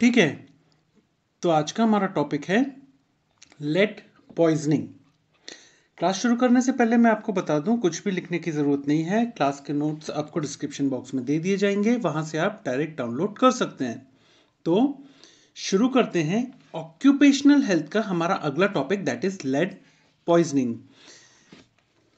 ठीक है तो आज का हमारा टॉपिक है लेट पॉइजनिंग क्लास शुरू करने से पहले मैं आपको बता दूं कुछ भी लिखने की ज़रूरत नहीं है क्लास के नोट्स आपको डिस्क्रिप्शन बॉक्स में दे दिए जाएंगे वहां से आप डायरेक्ट डाउनलोड कर सकते हैं तो शुरू करते हैं ऑक्यूपेशनल हेल्थ का हमारा अगला topic that is lead poisoning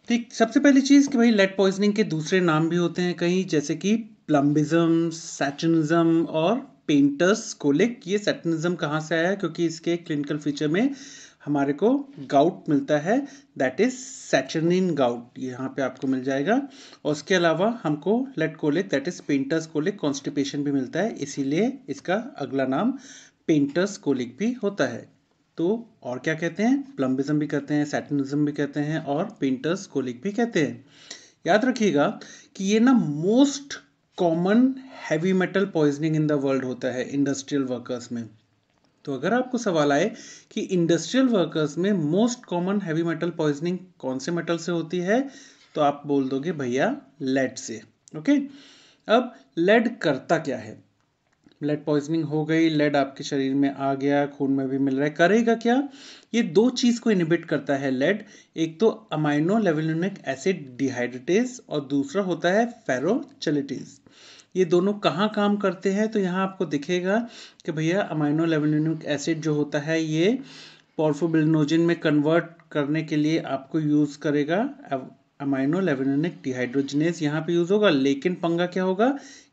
ठीक सबसे पहली चीज़ कि भाई लेड पॉइजनिंग के दूसरे नाम भी होते हैं कहीं जैसे कि प्लम्बिज्म सैचनिज्म और पेंटर्स कोलिक ये सेटनिज्म कहाँ से आया है क्योंकि इसके क्लिनिकल फीचर में हमारे को गाउट मिलता है दैट इज सैचनिन गाउट यहाँ पे आपको मिल जाएगा और उसके अलावा हमको lead colic that is painters colic constipation भी मिलता है इसीलिए इसका अगला नाम पेंटर्स कोलिक भी होता है तो और क्या कहते हैं प्लम्बिज्म भी कहते हैं सैटनिज्म भी कहते हैं और पेंटर्स कोलिक भी कहते हैं याद रखिएगा कि ये ना most common heavy metal poisoning in the world होता है इंडस्ट्रियल वर्कर्स में तो अगर आपको सवाल आए कि इंडस्ट्रियल वर्कर्स में most common heavy metal poisoning कौन से मेटल से होती है तो आप बोल दोगे भैया लेड से ओके अब लेड करता क्या है ब्लड पॉइजनिंग हो गई लेड आपके शरीर में आ गया खून में भी मिल रहा है करेगा क्या ये दो चीज़ को इनिबिट करता है लेड एक तो अमाइनो लेवलिनिक एसिड डिहाइड्रेटेज और दूसरा होता है फेरोचलिटिस ये दोनों कहाँ काम करते हैं तो यहाँ आपको दिखेगा कि भैया अमाइनो लेवलिनिक एसिड जो होता है ये पॉर्फोबिलनोजिन में कन्वर्ट करने के लिए आपको यूज़ करेगा अमाइनो लेवलिनिक डिहाइड्रोजिनेस यहाँ पे यूज़ होगा लेकिन पंगा क्या होगा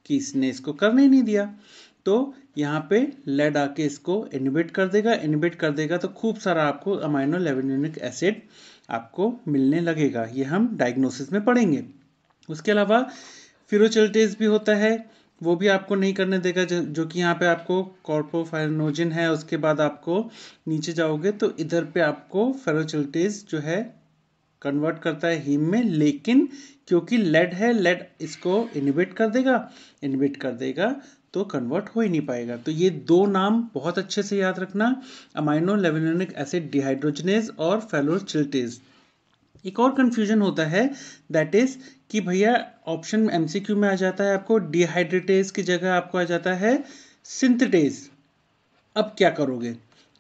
कि इसने इसको करने ही नहीं दिया तो यहाँ पे लेड आके इसको इनिबेट कर देगा इनिबेट कर देगा तो खूब सारा आपको अमाइनो लेवनिक एसिड आपको मिलने लगेगा ये हम डायग्नोसिस में पढ़ेंगे उसके अलावा फिरोचल्टेज भी होता है वो भी आपको नहीं करने देगा जो, जो कि यहाँ पे आपको कॉर्पोफाइनोजिन है उसके बाद आपको नीचे जाओगे तो इधर पे आपको फेरोचल्टेज जो है कन्वर्ट करता है हीम में लेकिन क्योंकि लेड है लेड इसको इनिबेट कर देगा इनिबेट कर देगा तो कन्वर्ट हो ही नहीं पाएगा तो ये दो नाम बहुत अच्छे से याद रखना अमाइनो लेवलिनिक एसिड डिहाइड्रोजनेज और फेलोचिल्टेज एक और कन्फ्यूजन होता है दैट इज़ कि भैया ऑप्शन क्यू में आ जाता है आपको डिहाइड्रेटेज की जगह आपको आ जाता है सिंथटेज अब क्या करोगे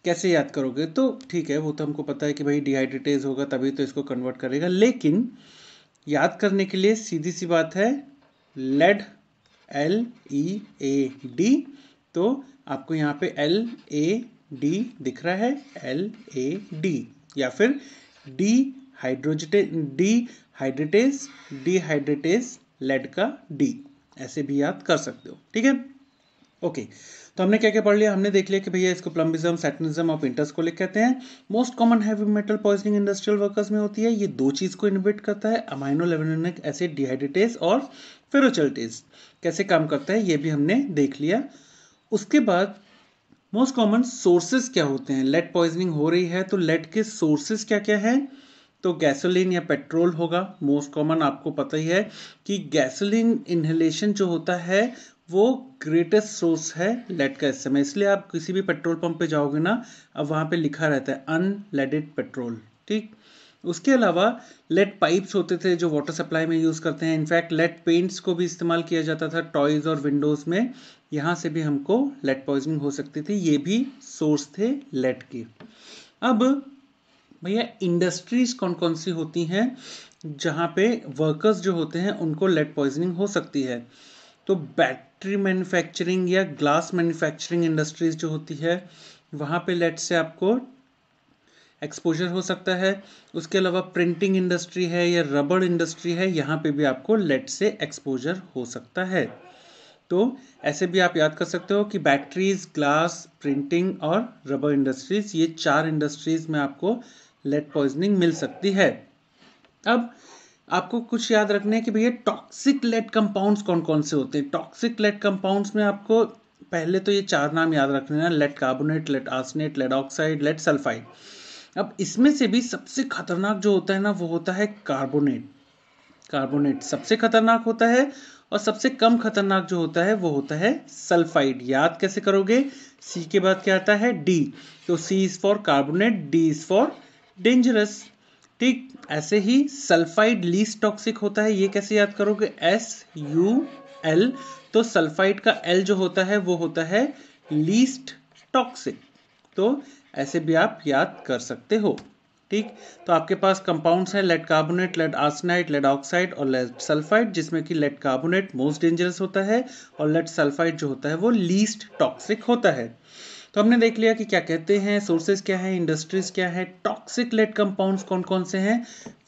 कैसे याद करोगे तो ठीक है वो तो हमको पता है कि भाई डिहाइड्रेटेज होगा तभी तो इसको कन्वर्ट करेगा लेकिन याद करने के लिए सीधी सी बात है lead L E A D तो आपको यहाँ पे एल ए डी दिख रहा है एल ए डी या फिर dehydratase dehydratase dehydratase lead का डी ऐसे भी याद कर सकते हो ठीक है ओके तो हमने क्या क्या पढ़ लिया हमने देख लिया कि भैया इसको प्लम्बिज्म सैटनिज्म और पिंटस को लिख कहते हैं most common heavy metal poisoning industrial workers में होती है ये दो चीज़ को इन्वेट करता है अमाइनो लेवनिक एसिड डिहाइड्रेटेज और फेरोचल्टेज कैसे काम करता है ये भी हमने देख लिया उसके बाद मोस्ट कॉमन सोर्सेज क्या होते हैं लेड पॉइजनिंग हो रही है तो लेड के सोर्सेज क्या क्या है तो गैसोलीन या पेट्रोल होगा मोस्ट कॉमन आपको पता ही है कि गैसोलीन इन्हेलेशन जो होता है वो ग्रेटेस्ट सोर्स है लेड का इस समय इसलिए आप किसी भी पेट्रोल पंप पे जाओगे ना अब वहाँ पे लिखा रहता है अनलेडेड पेट्रोल ठीक उसके अलावा लेड पाइप्स होते थे जो वाटर सप्लाई में यूज़ करते हैं इनफैक्ट लेड पेंट्स को भी इस्तेमाल किया जाता था टॉयज़ और विंडोज़ में यहाँ से भी हमको लेड पॉइजनिंग हो सकती थी ये भी सोर्स थे लेड के अब भैया इंडस्ट्रीज़ कौन कौन सी होती हैं जहाँ पे वर्कर्स जो होते हैं उनको लेड पॉइजनिंग हो सकती है तो बैटरी मैन्युफैक्चरिंग या ग्लास मैन्युफैक्चरिंग इंडस्ट्रीज जो होती है वहाँ पे लेट से आपको एक्सपोजर हो सकता है उसके अलावा प्रिंटिंग इंडस्ट्री है या रबड़ इंडस्ट्री है यहाँ पे भी आपको लेट से एक्सपोजर हो सकता है तो ऐसे भी आप याद कर सकते हो कि बैटरीज ग्लास प्रिंटिंग और रबर इंडस्ट्रीज ये चार इंडस्ट्रीज में आपको लेट पॉइजनिंग मिल सकती है अब आपको कुछ याद रखना है कि भैया टॉक्सिक लेड कंपाउंड्स कौन कौन से होते हैं टॉक्सिक लेड कंपाउंड्स में आपको पहले तो ये चार नाम याद रखने हैं lead carbonate lead arsenate lead oxide lead sulphide अब इसमें से भी सबसे खतरनाक जो होता है ना वो होता है कार्बोनेट कार्बोनेट सबसे खतरनाक होता है और सबसे कम खतरनाक जो होता है वो होता है सल्फाइड याद कैसे करोगे सी के बाद क्या आता है डी तो C is for carbonate D is for dangerous ठीक ऐसे ही सल्फाइड लीस्ट टॉक्सिक होता है ये कैसे याद करोगे एस यू एल तो सल्फाइड का एल जो होता है वो होता है लीस्ट टॉक्सिक तो ऐसे भी आप याद कर सकते हो ठीक तो आपके पास कंपाउंड्स हैं lead carbonate lead arsenite lead oxide और लेड सल्फाइड जिसमें कि लेड कार्बोनेट मोस्ट डेंजरस होता है और लेड सल्फाइड जो होता है वो लीस्ट टॉक्सिक होता है तो हमने देख लिया कि क्या कहते हैं सोर्सेज क्या है इंडस्ट्रीज क्या है टॉक्सिक लेट कंपाउंड्स कौन कौन से हैं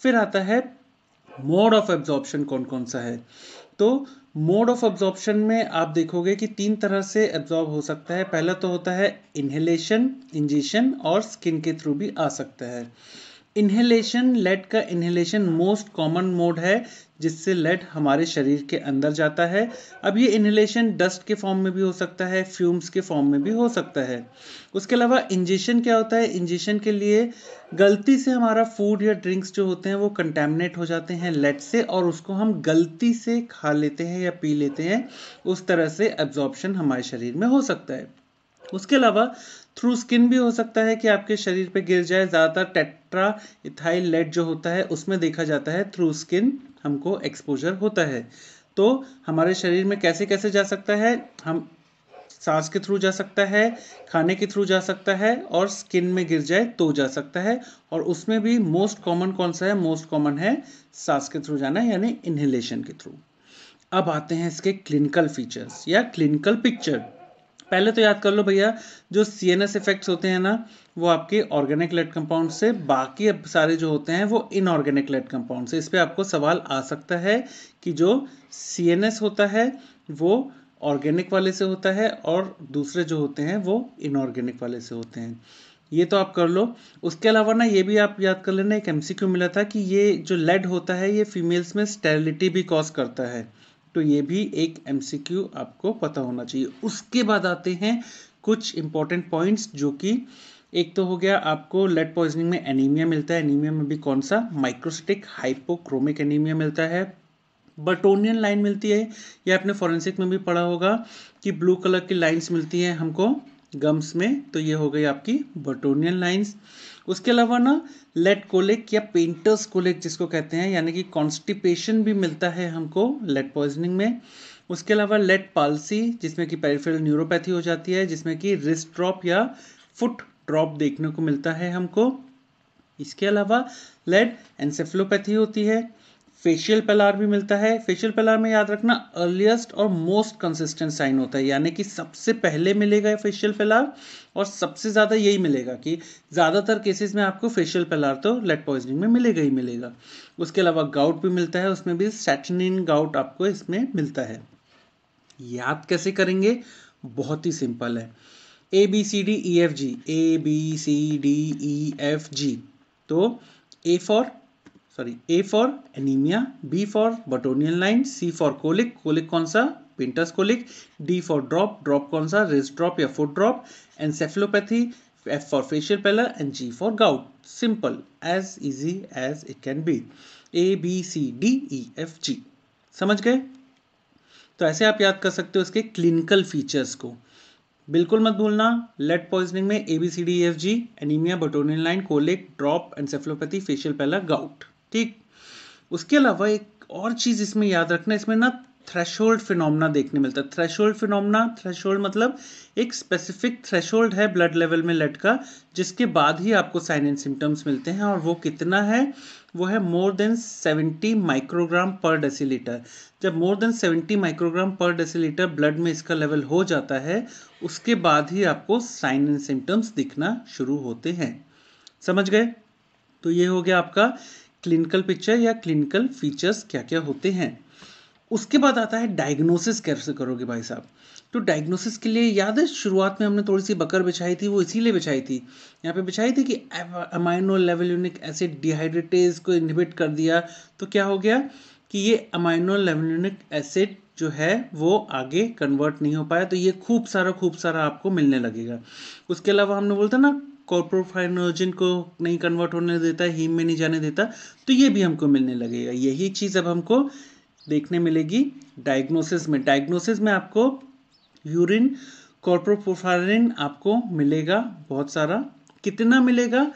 फिर आता है मोड ऑफ एब्जॉर्प्शन कौन कौन सा है तो मोड ऑफ एब्जॉर्प्शन में आप देखोगे कि तीन तरह से एब्जॉर्ब हो सकता है पहला तो होता है इन्हेलेशन इंजेशन और स्किन के थ्रू भी आ सकता है इन्हेलेशन लेट का इन्हेलेशन मोस्ट कॉमन मोड है जिससे लेट हमारे शरीर के अंदर जाता है अब ये इन्हेलेशन डस्ट के फॉर्म में भी हो सकता है फ्यूम्स के फॉर्म में भी हो सकता है उसके अलावा इंजेशन क्या होता है इंजेशन के लिए गलती से हमारा फूड या ड्रिंक्स जो होते हैं वो कंटेमनेट हो जाते हैं लेट से और उसको हम गलती से खा लेते हैं या पी लेते हैं उस तरह से एब्जॉर्बन हमारे शरीर में हो सकता है उसके अलावा थ्रू स्किन भी हो सकता है कि आपके शरीर पे गिर जाए ज़्यादातर टेट्रा इथाइल लेड जो होता है उसमें देखा जाता है थ्रू स्किन हमको एक्सपोजर होता है तो हमारे शरीर में कैसे कैसे जा सकता है हम सांस के थ्रू जा सकता है खाने के थ्रू जा सकता है और स्किन में गिर जाए तो जा सकता है और उसमें भी मोस्ट कॉमन कौन सा है मोस्ट कॉमन है सांस के थ्रू जाना यानी इन्हेलेशन के थ्रू अब आते हैं इसके क्लिनिकल फीचर्स या क्लिनिकल पिक्चर पहले तो याद कर लो भैया जो सी एन एस इफेक्ट्स होते हैं ना वो आपके ऑर्गेनिक लेड कंपाउंड से बाकी अब सारे जो होते हैं वो इनऑर्गेनिक लेड कंपाउंड से इस पर आपको सवाल आ सकता है कि जो सी एन एस होता है वो ऑर्गेनिक वाले से होता है और दूसरे जो होते हैं वो इनऑर्गेनिक वाले से होते हैं ये तो आप कर लो उसके अलावा ना ये भी आप याद कर लेना एक क्यू मिला था कि ये जो लेड होता है ये फीमेल्स में स्टेरिलिटी भी कॉज करता है तो ये भी एक एम आपको पता होना चाहिए उसके बाद आते हैं कुछ इंपॉर्टेंट पॉइंट्स जो कि एक तो हो गया आपको लेड पॉइजनिंग में एनीमिया मिलता है एनीमिया में भी कौन सा माइक्रोस्टिक हाइपोक्रोमिक एनीमिया मिलता है बटोनियन लाइन मिलती है या आपने फॉरेंसिक में भी पढ़ा होगा कि ब्लू कलर की लाइंस मिलती हैं हमको गम्स में तो ये हो गई आपकी बटोनियन लाइंस उसके अलावा ना लेट कोलिक या पेंटर्स कोलिक जिसको कहते हैं यानी कि कॉन्स्टिपेशन भी मिलता है हमको लेट पॉइजनिंग में उसके अलावा लेट पालसी जिसमें कि पेरिफेरल न्यूरोपैथी हो जाती है जिसमें कि रिस्ट ड्रॉप या फुट ड्रॉप देखने को मिलता है हमको इसके अलावा लेड एनसेफ्लोपैथी होती है फेशियल पेलार भी मिलता है फेशियल पेलार में याद रखना अर्लीस्ट और मोस्ट कंसिस्टेंट साइन होता है यानी कि सबसे पहले मिलेगा फेशियल पेलार और सबसे ज़्यादा यही मिलेगा कि ज़्यादातर केसेस में आपको फेशियल पेलार तो लेट पॉइजनिंग में मिलेगा ही मिलेगा उसके अलावा गाउट भी मिलता है उसमें भी सेटनिन गाउट आपको इसमें मिलता है याद कैसे करेंगे बहुत ही सिंपल है A B C D E F G A B C D E F G तो A for sorry A for anaemia B for Burtonian line C for colic colic कौन सा painters colic D for drop drop कौन सा wrist drop या foot drop encephalopathy F for facial pallor and G for gout simple as easy as it can be A B C D E F जी समझ गए तो ऐसे आप याद कर सकते हो इसके क्लिनिकल फीचर्स को बिल्कुल मत भूलना लेड पॉइजनिंग में A B C D F G anaemia Burtonian line colic drop encephalopathy facial pallor gout ठीक उसके अलावा एक और चीज़ इसमें याद रखना इसमें ना थ्रेश होल्ड फिनोमना देखने मिलता है threshold phenomena threshold मतलब एक स्पेसिफिक थ्रेश होल्ड है ब्लड लेवल में लेट का जिसके बाद ही आपको साइन एंड सिम्टम्स मिलते हैं और वो कितना है वो है more than 70 microgram per decilitre जब more than 70 microgram per decilitre blood में इसका लेवल हो जाता है उसके बाद ही आपको साइन एंड सिम्टम्स दिखना शुरू होते हैं समझ गए तो ये हो गया आपका क्लिनिकल पिक्चर या क्लिनिकल फीचर्स क्या क्या होते हैं उसके बाद आता है डायग्नोसिस कैसे करोगे भाई साहब तो डायग्नोसिस के लिए याद है शुरुआत में हमने थोड़ी सी बकर बिछाई थी वो इसीलिए बिछाई थी यहाँ पे बिछाई थी कि amino levulinic acid dehydratase को इनहिबिट कर दिया तो क्या हो गया कि ये अमाइनो लेवल यूनिक एसिड जो है वो आगे कन्वर्ट नहीं हो पाया तो ये खूब सारा खूब सारा आपको मिलने लगेगा उसके अलावा हमने बोलता ना कॉप्रोफाइनोजन को नहीं कन्वर्ट होने देता हीम में नहीं जाने देता तो ये भी हमको मिलने लगेगा यही चीज़ अब हमको देखने मिलेगी डायग्नोसिस में डायग्नोसिस में आपको यूरिन कॉर्पोफोफारिन आपको मिलेगा बहुत सारा कितना मिलेगा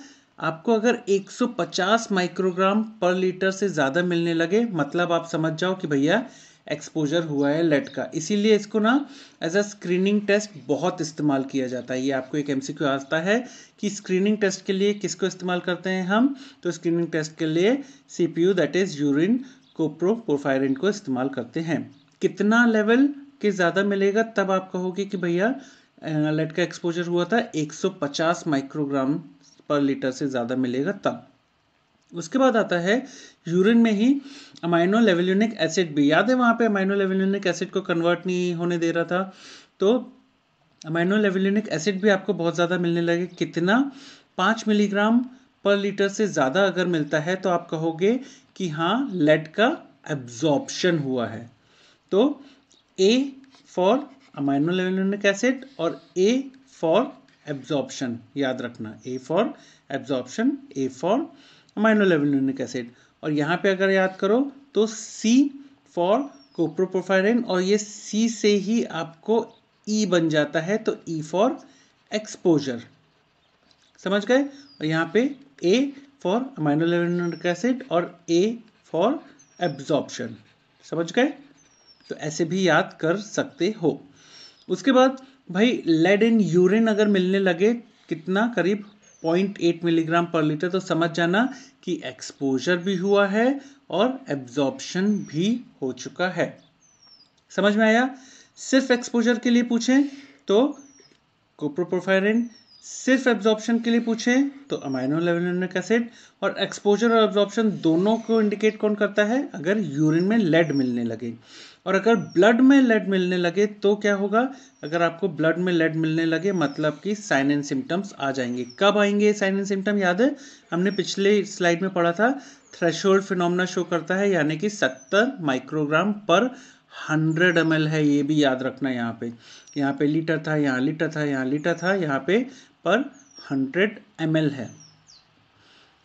आपको अगर 150 माइक्रोग्राम पर लीटर से ज़्यादा मिलने लगे मतलब आप समझ जाओ कि भैया एक्सपोजर हुआ है लेट का इसीलिए इसको ना एज अ स्क्रीनिंग टेस्ट बहुत इस्तेमाल किया जाता है ये आपको एक एम आता है कि स्क्रीनिंग टेस्ट के लिए किसको इस्तेमाल करते हैं हम तो स्क्रीनिंग टेस्ट के लिए C P U that is urine coproporphyrin को इस्तेमाल करते हैं कितना लेवल के ज़्यादा मिलेगा तब आप कहोगे कि भैया लेट का एक्सपोजर हुआ था 150 माइक्रोग्राम पर लीटर से ज़्यादा मिलेगा तब उसके बाद आता है यूरिन में ही अमाइनो लेवल्यूनिक एसिड भी याद है वहाँ पे अमाइनो लेवल्यूनिक एसिड को कन्वर्ट नहीं होने दे रहा था तो अमाइनो लेवल्यूनिक एसिड भी आपको बहुत ज़्यादा मिलने लगे कितना पाँच मिलीग्राम पर लीटर से ज़्यादा अगर मिलता है तो आप कहोगे कि हाँ लेड का एब्जॉर्प्शन हुआ है तो A for amino levulinic acid और ए फॉर एब्जॉर्प्शन याद रखना A for absorption A for amino levulinic acid और यहाँ पे अगर याद करो तो सी फॉर कोप्रोप्रोफाइरिन और ये सी से ही आपको ई e बन जाता है तो ई फॉर एक्सपोजर समझ गए और यहाँ पे A for amino levulinic acid और ए फॉर एब्जॉर्प्शन समझ गए तो ऐसे भी याद कर सकते हो उसके बाद भाई लेड इन यूरिन अगर मिलने लगे कितना करीब 0.8 मिलीग्राम पर लीटर तो समझ जाना कि एक्सपोजर भी हुआ है और एब्जॉर्प्शन भी हो चुका है समझ में आया सिर्फ एक्सपोजर के लिए पूछें तो कोप्रोपोफायरिन सिर्फ एब्जॉर्प्शन के लिए पूछें तो अमाइनो लेवलिनिक एसिड और एक्सपोजर और एब्जॉर्प्शन दोनों को इंडिकेट कौन करता है अगर यूरिन में लेड मिलने लगे और अगर ब्लड में लेड मिलने लगे तो क्या होगा अगर आपको ब्लड में लेड मिलने लगे मतलब कि साइन एंड सिम्टम्स आ जाएंगे कब आएंगे साइन एंड सिम्टम याद है हमने पिछले स्लाइड में पढ़ा था थ्रेशोल्ड फिनोमना शो करता है यानी कि सत्तर माइक्रोग्राम पर हंड्रेड एम है ये भी याद रखना यहाँ पे यहाँ पे लीटर था यहाँ लीटर था यहाँ लीटर था यहाँ पे पर हंड्रेड एम है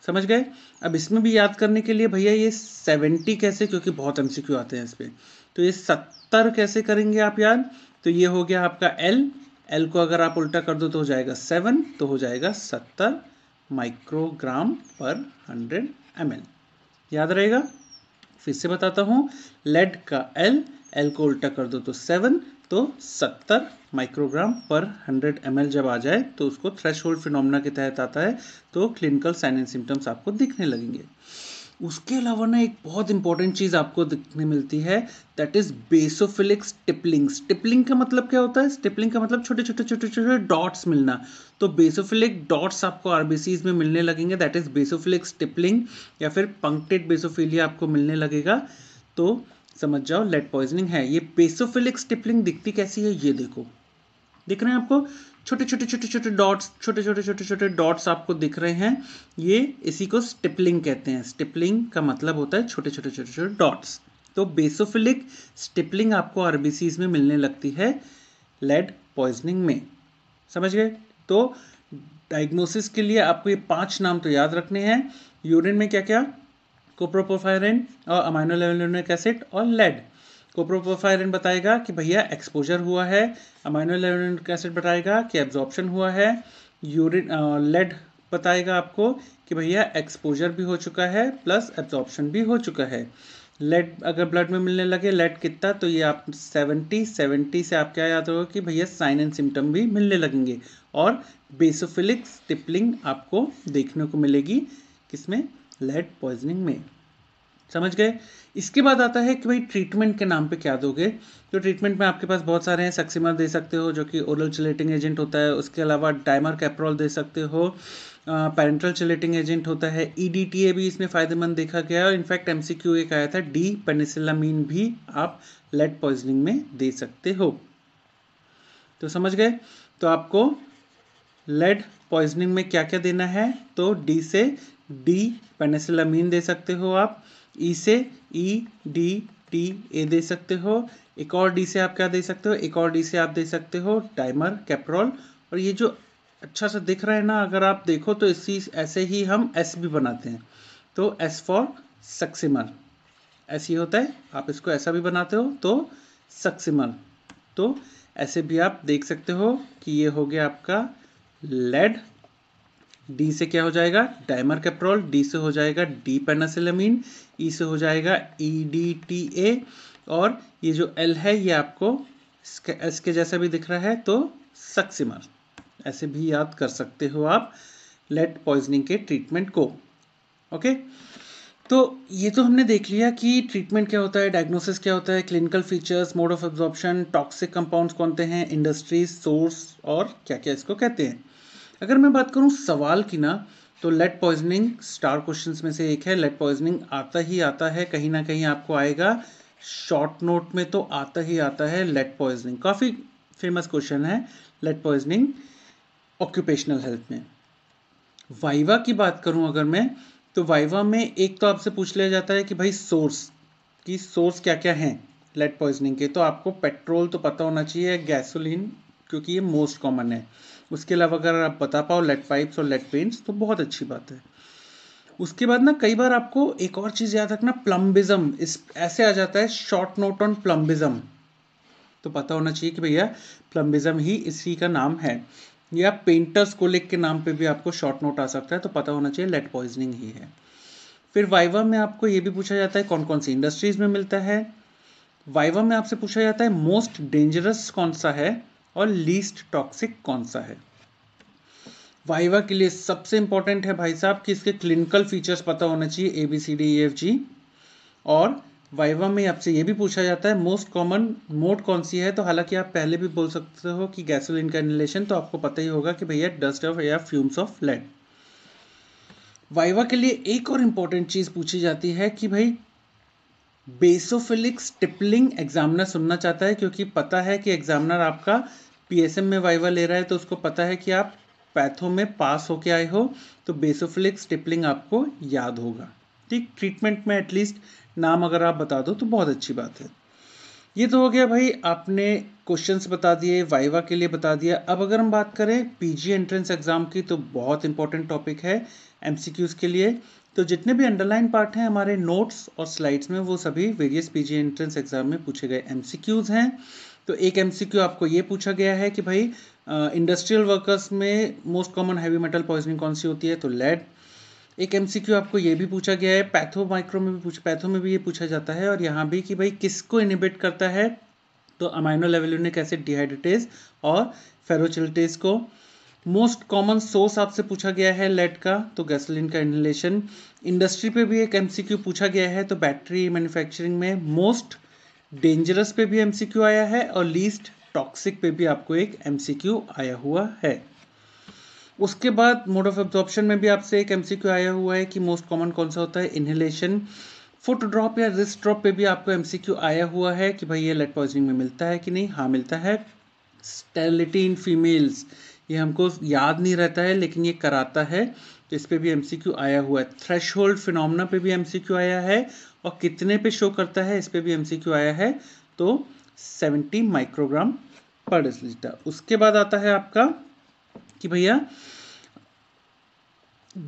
समझ गए अब इसमें भी याद करने के लिए भैया ये सेवेंटी कैसे क्योंकि बहुत एम आते हैं इस पर तो ये सत्तर कैसे करेंगे आप याद तो ये हो गया आपका एल एल को अगर आप उल्टा कर दो तो हो जाएगा सेवन तो हो जाएगा सत्तर माइक्रोग्राम पर हंड्रेड एम याद रहेगा फिर से बताता हूँ लेड का एल एल को उल्टा कर दो तो सेवन तो 70 माइक्रोग्राम पर 100 एम जब आ जाए तो उसको थ्रेश होल्ड फिनोमना के तहत आता है तो क्लिनिकल साइन एंड सिम्टम्स आपको दिखने लगेंगे उसके अलावा ना एक बहुत इंपॉर्टेंट चीज़ आपको दिखने मिलती है that is basophilic stippling stippling का मतलब क्या होता है स्टिपलिंग का मतलब छोटे छोटे छोटे छोटे डॉट्स मिलना तो बेसोफिलिक डॉट्स आपको आर में मिलने लगेंगे दैट इज बेसोफिलिक स्टिपलिंग या फिर पंक्टेड बेसोफिलिया आपको मिलने लगेगा तो समझ जाओ लेड पॉइजनिंग है ये पेसोफिलिक स्टिपलिंग दिखती कैसी है ये देखो दिख रहे हैं आपको छोटे छोटे छोटे छोटे डॉट्स छोटे छोटे छोटे छोटे डॉट्स आपको दिख रहे हैं ये इसी को स्टिपलिंग कहते हैं स्टिपलिंग का मतलब होता है छोटे छोटे छोटे छोटे डॉट्स तो बेसोफिलिक स्टिपलिंग आपको आरबीसीज में मिलने लगती है लेड पॉइजनिंग में समझ गए तो डायग्नोसिस के लिए आपको ये पांच नाम तो याद रखने हैं यूरिन में क्या क्या कोप्रोपोफायरिन और अमाइनो एसिड और लेड कोप्रोपोफायरिन बताएगा कि भैया एक्सपोजर हुआ है अमाइनो एसिड बताएगा कि एब्जॉर्प्शन हुआ है यूरिन लेड बताएगा आपको कि भैया एक्सपोजर भी हो चुका है प्लस एब्जॉर्प्शन भी हो चुका है लेड अगर ब्लड में मिलने लगे लेड कितना तो ये आप सेवेंटी सेवेंटी से आप क्या याद होगा कि भैया साइन एंड सिम्टम भी मिलने लगेंगे और बेसोफिलिक स्टिपलिंग आपको देखने को मिलेगी किसमें लेड पॉइजनिंग में समझ गए इसके बाद आता है कि भाई ट्रीटमेंट के नाम पे क्या दोगे तो ट्रीटमेंट में आपके पास बहुत सारे हैं सक्सिमर दे सकते हो जो कि ओरल चिलेटिंग एजेंट होता है उसके अलावा डायमर कैप्रोल दे सकते हो पेरेंटल चिलेटिंग एजेंट होता है ई e भी इसमें फ़ायदेमंद देखा गया है और इनफैक्ट एम सी क्यू एक आया था डी पेनिसिलामीन भी आप लेड पॉइजनिंग में दे सकते हो तो समझ गए तो आपको लेड पॉइजनिंग में क्या क्या देना है तो डी से डी पेनिसिलामीन दे सकते हो आप ई e से ई डी टी ए दे सकते हो एक और डी से आप क्या दे सकते हो एक और डी से आप दे सकते हो टाइमर कैप्रोल और ये जो अच्छा सा दिख रहा है ना अगर आप देखो तो इसी ऐसे ही हम एस भी बनाते हैं तो एस फॉर सक्सिमल ऐसे ही होता है आप इसको ऐसा भी बनाते हो तो सक्सिमल तो ऐसे भी आप देख सकते हो कि ये हो गया आपका लेड डी से क्या हो जाएगा डाइमर कैप्रोल डी से हो जाएगा डी पेनासिलामीन ई से हो जाएगा ई डी टी ए और ये जो एल है ये आपको एस के जैसा भी दिख रहा है तो सक्सिमर ऐसे भी याद कर सकते हो आप लेट पॉइजनिंग के ट्रीटमेंट को ओके तो ये तो हमने देख लिया कि ट्रीटमेंट क्या होता है डायग्नोसिस क्या होता है clinical features mode of absorption toxic compounds कौन से हैं इंडस्ट्रीज सोर्स और क्या क्या इसको कहते हैं अगर मैं बात करूँ सवाल की ना तो लेट पॉइजनिंग स्टार क्वेश्चन में से एक है लेट पॉइजनिंग आता ही आता है कहीं ना कहीं आपको आएगा शॉर्ट नोट में तो आता ही आता है लेट पॉइजनिंग काफ़ी फेमस क्वेश्चन है लेट पॉइजनिंग ऑक्यूपेशनल हेल्थ में वाइवा की बात करूं अगर मैं तो वाइवा में एक तो आपसे पूछ लिया जाता है कि भाई सोर्स की सोर्स क्या क्या हैं लेड पॉइजनिंग के तो आपको पेट्रोल तो पता होना चाहिए गैसोलीन क्योंकि ये मोस्ट कॉमन है उसके अलावा अगर आप बता पाओ लेट पाइप्स और लेट पेंट्स तो बहुत अच्छी बात है उसके बाद ना कई बार आपको एक और चीज़ याद रखना प्लम्बिज्म इस ऐसे आ जाता है शॉर्ट नोट ऑन प्लम्बिज्म तो पता होना चाहिए कि भैया प्लम्बिज्म ही इसी का नाम है या पेंटर्स कोलिक के नाम पे भी आपको शॉर्ट नोट आ सकता है तो पता होना चाहिए लेट पॉइजनिंग ही है फिर वाइवा में आपको ये भी पूछा जाता है कौन कौन सी इंडस्ट्रीज़ में मिलता है वाइवा में आपसे पूछा जाता है मोस्ट डेंजरस कौन सा है और लीस्ट टॉक्सिक कौन सा है वाइवा के लिए सबसे इंपॉर्टेंट है भाई साहब कि इसके क्लिनिकल फीचर्स पता होना चाहिए A B C D E F G और वाइवा में आपसे ये भी पूछा जाता है मोस्ट कॉमन मोड कौन सी है तो हालांकि आप पहले भी बोल सकते हो कि गैसोलिन का इनलेशन तो आपको पता ही होगा कि भैया डस्ट ऑफ या फ्यूम्स ऑफ लेड वाइवा के लिए एक और इम्पोर्टेंट चीज़ पूछी जाती है कि भाई बेसोफिलिक स्टिपलिंग एग्जामिनर सुनना चाहता है क्योंकि पता है कि एग्जामिनर आपका पीएसएम में वाइवा ले रहा है तो उसको पता है कि आप पैथो में पास होके आए हो तो बेसोफिलिक्स स्टिपलिंग आपको याद होगा ठीक ट्रीटमेंट में एटलीस्ट नाम अगर आप बता दो तो बहुत अच्छी बात है ये तो हो गया भाई आपने क्वेश्चंस बता दिए वाइवा के लिए बता दिया अब अगर हम बात करें पीजी एंट्रेंस एग्ज़ाम की तो बहुत इंपॉर्टेंट टॉपिक है एमसीक्यूज के लिए तो जितने भी अंडरलाइन पार्ट हैं हमारे नोट्स और स्लाइड्स में वो सभी वेरियस पीजी एंट्रेंस एग्ज़ाम में पूछे गए एमसीक्यूज हैं तो एक एम आपको ये पूछा गया है कि भाई इंडस्ट्रियल वर्कर्स में most common heavy metal poisoning कौन सी होती है तो लेड एक एम आपको ये भी पूछा गया है पैथो माइक्रो में भी पूछ पैथो में भी ये पूछा जाता है और यहाँ भी कि भाई किसको इनिबिट करता है तो अमाइनो लेवल्यूनिक एसिड डिहाइड्रेटेज और फेरोचिलटेज को मोस्ट कॉमन सोर्स आपसे पूछा गया है लेड का तो गैसोलीन का इनहलेशन इंडस्ट्री पे भी एक एमसीक्यू पूछा गया है तो बैटरी मैन्युफैक्चरिंग में मोस्ट डेंजरस पे भी एमसीक्यू आया है और लीस्ट टॉक्सिक पे भी आपको एक एमसीक्यू आया हुआ है उसके बाद मोड ऑफ एब्जॉर्प्शन में भी आपसे एक एमसीक्यू आया हुआ है कि मोस्ट कॉमन कौन सा होता है इनहेलेशन फुट ड्रॉप या रिस्ट ड्रॉप पे भी आपको एमसीक्यू आया हुआ है कि भाई ये लेट पॉइजनिंग में मिलता है कि नहीं हाँ मिलता है स्टेरिलिटी इन फीमेल्स ये हमको याद नहीं रहता है लेकिन ये कराता है तो इस पर भी एम आया हुआ है थ्रेश होल्ड फिनोमना पे भी एम आया है और कितने पे शो करता है इस पर भी एम आया है तो 70 माइक्रोग्राम पर डिसलीटर उसके बाद आता है आपका कि भैया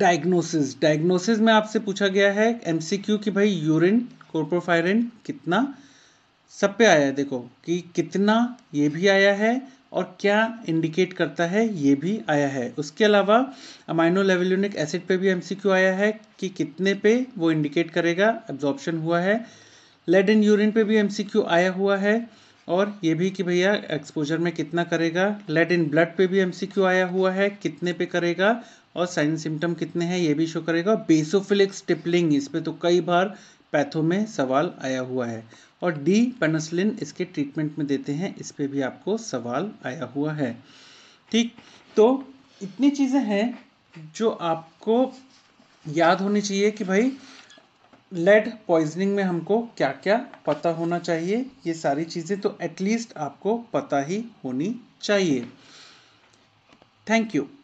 डायग्नोसिस डायग्नोसिस में आपसे पूछा गया है क्यू कि भाई यूरिन कोर्पोफायरिन कितना सब पे आया है देखो कि कितना ये भी आया है और क्या इंडिकेट करता है ये भी आया है उसके अलावा अमाइनो लेवल्यूनिक एसिड पे भी एमसीक्यू आया है कि कितने पे वो इंडिकेट करेगा एब्जॉर्प्शन हुआ है लेड इन यूरिन पे भी एमसीक्यू आया हुआ है और ये भी कि भैया एक्सपोजर में कितना करेगा लेड इन ब्लड पे भी एमसीक्यू आया हुआ है कितने पे करेगा और साइन सिम्टम कितने हैं ये भी शो करेगा बेसोफिलिक स्टिपलिंग इस पर तो कई बार पैथो में सवाल आया हुआ है और डी पेनसलिन इसके ट्रीटमेंट में देते हैं इस पर भी आपको सवाल आया हुआ है ठीक तो इतनी चीज़ें हैं जो आपको याद होनी चाहिए कि भाई लेड पॉइजनिंग में हमको क्या क्या पता होना चाहिए ये सारी चीज़ें तो एटलीस्ट आपको पता ही होनी चाहिए थैंक यू